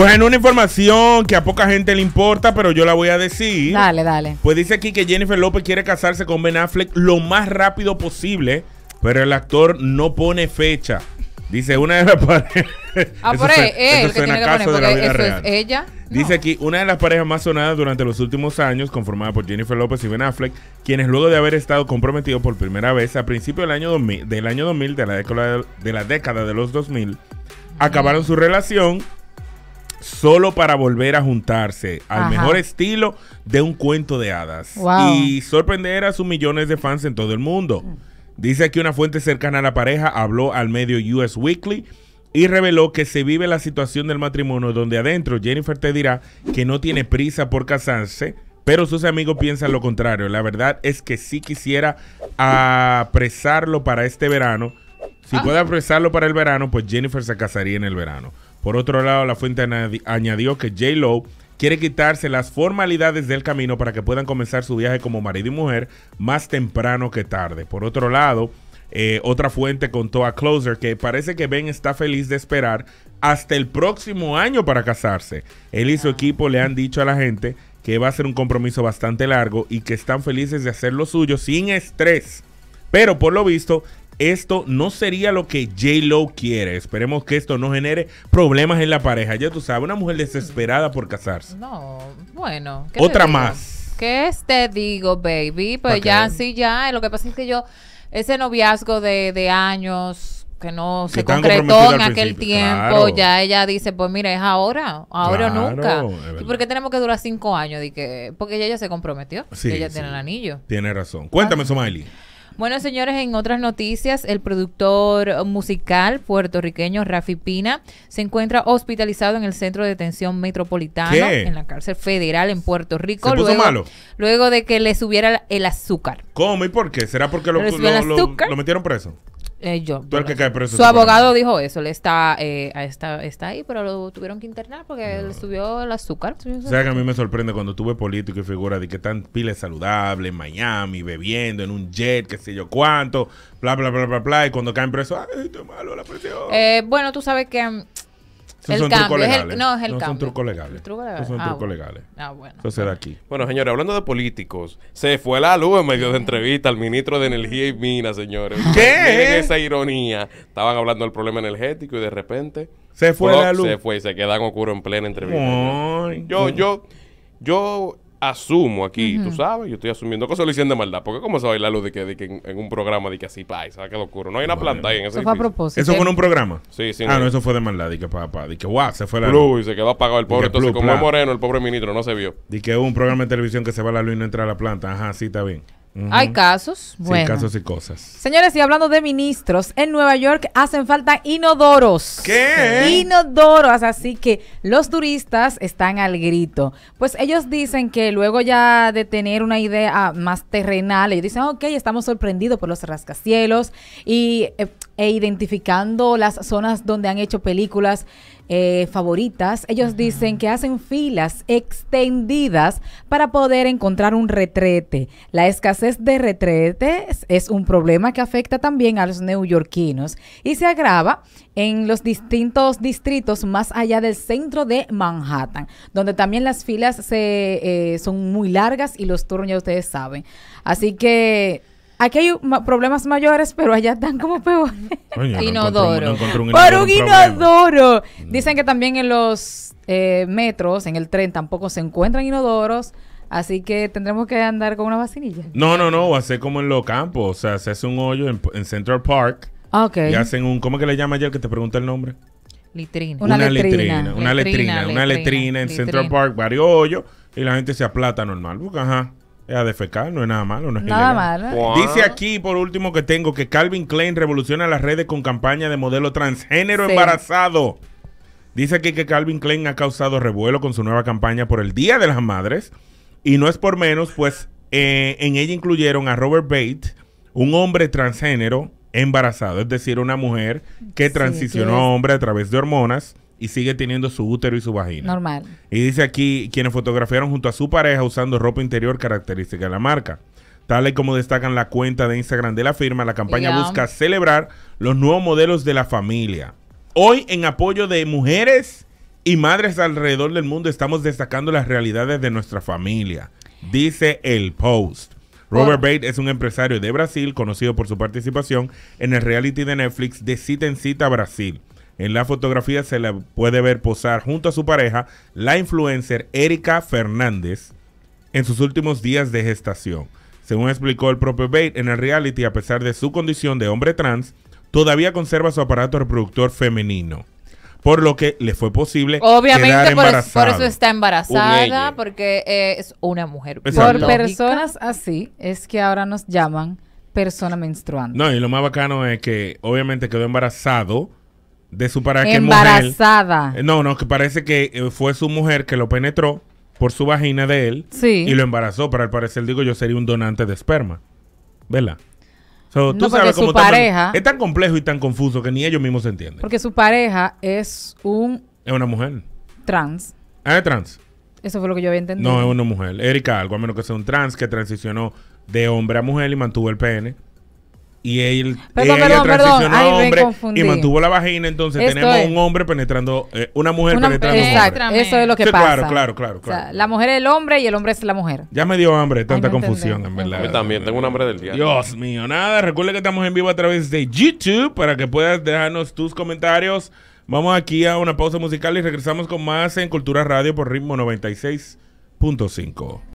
Pues en una información que a poca gente le importa, pero yo la voy a decir. Dale, dale. Pues dice aquí que Jennifer López quiere casarse con Ben Affleck lo más rápido posible, pero el actor no pone fecha. Dice una de las parejas. Ah, por él que tiene que poner, real. ella. Dice aquí, una de las parejas más sonadas durante los últimos años, conformada por Jennifer López y Ben Affleck, quienes luego de haber estado comprometidos por primera vez a principios del año 2000, del año 2000 de, la década, de la década de los 2000, acabaron su relación solo para volver a juntarse al mejor estilo de un cuento de hadas y sorprender a sus millones de fans en todo el mundo. Mm. Dice aquí una fuente cercana a la pareja habló al medio US Weekly y reveló que se vive la situación del matrimonio donde adentro Jennifer te dirá que no tiene prisa por casarse, pero sus amigos piensan lo contrario. La verdad es que si quisiera apresarlo para este verano. Si ah. puede apresarlo para el verano, pues Jennifer se casaría en el verano. Por otro lado, la fuente añadió que J-Lo quiere quitarse las formalidades del camino para que puedan comenzar su viaje como marido y mujer más temprano que tarde. Por otro lado, eh, otra fuente contó a Closer que parece que Ben está feliz de esperar hasta el próximo año para casarse. Él y su ah. equipo le han dicho a la gente que va a ser un compromiso bastante largo y que están felices de hacer lo suyo sin estrés. Pero por lo visto, esto no sería lo que J-Lo quiere. Esperemos que esto no genere problemas en la pareja. Ya tú sabes, una mujer desesperada por casarse. No, bueno. Otra más. ¿Qué te digo, baby? Pues ya, sí, ya. Lo que pasa es que yo, ese noviazgo de, años que no se concretó en aquel tiempo, ya ella dice, pues mira, es ahora, ahora o nunca. ¿Y por qué tenemos que durar cinco años? que, porque ella, ya se comprometió, sí, ella tiene el anillo. Tiene razón. Cuéntame, Somaili. Bueno, señores, en otras noticias, el productor musical puertorriqueño Rafi Pina se encuentra hospitalizado en el Centro de Detención Metropolitano, en la cárcel federal en Puerto Rico. luego, malo? Luego de que le subiera el azúcar. ¿Cómo y por qué? ¿Será porque lo, lo, lo metieron preso? Eh, yo. preso. Su abogado dijo eso. le está, eh, está, está ahí, pero lo tuvieron que internar porque le subió el azúcar. O sea, que a mí me sorprende cuando tuve político y figura de que están piles saludables en Miami, bebiendo en un jet, qué sé yo cuánto, bla, bla, bla, bla, bla. Y cuando caen presos, ¡ay, malo la eh, bueno, tú sabes que mm, es el son no, es el cambio. Truco legal? son ah, legales. Ah, bueno. Eso será aquí. Bueno, señores, hablando de políticos, se fue la luz en medio de entrevista al ministro de Energía y Minas, señores. ¿Qué? esa ironía. Estaban hablando del problema energético y de repente... Se fue la luz. Se fue y se quedan oscuro en plena entrevista. Yo, yo, yo asumo aquí, tú sabes, yo estoy asumiendo cosas, lo hicieron de maldad. Porque cómo se baila lo de que, de que en, un programa de que así, pa, ¿sabes qué locura? No hay una planta ahí en ese Eso fue a propósito. ¿Eso fue en un programa? Sí, sí. Ah, no, eso fue de maldad. De que, papá, di que, guau, se fue la luz. y se quedó apagado el pobre. Entonces, como es moreno, el pobre ministro no se vio. De que un programa de televisión que se va la luz y no entra a la planta. Ajá, sí, está bien. Hay casos, bueno. Sí, casos y cosas. Señores, y hablando de ministros, en Nueva York hacen falta inodoros. ¿Qué? Inodoros, así que los turistas están al grito. Pues ellos dicen que luego ya de tener una idea más terrenal, ellos dicen, ok, estamos sorprendidos por los rascacielos y, eh, e identificando las zonas donde han hecho películas eh, favoritas, ellos dicen que hacen filas extendidas para poder encontrar un retrete. La escasez de retretes es un problema que afecta también a los neoyorquinos y se agrava en los distintos distritos más allá del centro de Manhattan, donde también las filas se, eh, son muy largas y los turnos ya ustedes saben. Así que Aquí hay problemas mayores, pero allá están como peores. inodoro. Por un inodoro. Dicen que también en los eh, metros, en el tren, tampoco se encuentran inodoros. Así que tendremos que andar con una vacinilla. No, no, no. Va como en los campos. O sea, se hace un hoyo en, Central Park. Ah, okay. Y hacen un. ¿Cómo que le llama ayer que te pregunta el nombre? Litrina. Una, letrina, Una letrina. una letrina, en Central Park, varios hoyos. Y la gente se aplata normal. ajá a defecar, no es nada malo. No es nada malo. Dice aquí, por último, que tengo que Calvin Klein revoluciona las redes con campaña de modelo transgénero embarazado. Dice aquí que Calvin Klein ha causado revuelo con su nueva campaña por el Día de las Madres. Y no es por menos, pues eh, en ella incluyeron a Robert Bates, un hombre transgénero embarazado, es decir, una mujer que transicionó a hombre a través de hormonas y sigue teniendo su útero y su vagina. Normal. Y dice aquí quienes fotografiaron junto a su pareja usando ropa interior característica de la marca. Tal y como destacan la cuenta de Instagram de la firma, la campaña busca celebrar los nuevos modelos de la familia. Hoy, en apoyo de mujeres y madres alrededor del mundo, estamos destacando las realidades de nuestra familia, dice el post. Robert Bate es un empresario de Brasil conocido por su participación en el reality de Netflix de Cita en Cita Brasil. En la fotografía se le puede ver posar junto a su pareja, la influencer Erika Fernández, en sus últimos días de gestación. Según explicó el propio Bate, en el reality, a pesar de su condición de hombre trans, todavía conserva su aparato reproductor femenino por lo que le fue posible Obviamente quedar Por, por, eso está embarazada, porque eh, es una mujer. Por personas así es que ahora nos llaman persona menstruante. No, y lo más bacano es que obviamente quedó embarazado de su pareja Embarazada. Eh, no, no, que parece que eh, fue su mujer que lo penetró por su vagina de él sí. y lo embarazó. Pero al parecer, digo, yo sería un donante de esperma. ¿Verdad? su es tan complejo y tan confuso que ni ellos mismos se entienden. Porque su pareja es un... Es una mujer. Trans. Ah, es trans. Eso fue lo que yo había entendido. No, es una mujer. Erika, algo a menos que sea un trans que transicionó de hombre a mujer y mantuvo el pene y él, transicionó a hombre y mantuvo la vagina, entonces tenemos un hombre penetrando, eh, una mujer penetrando un eso es lo que pasa. Claro, claro, claro. O sea, la mujer es el hombre y el hombre es la mujer. Ya me dio hambre, tanta confusión, en verdad. Yo también tengo un hambre del día. Dios mío, nada, recuerde que estamos en vivo a través de YouTube para que puedas dejarnos tus comentarios. Vamos aquí a una pausa musical y regresamos con más en Cultura Radio por ritmo 96.5.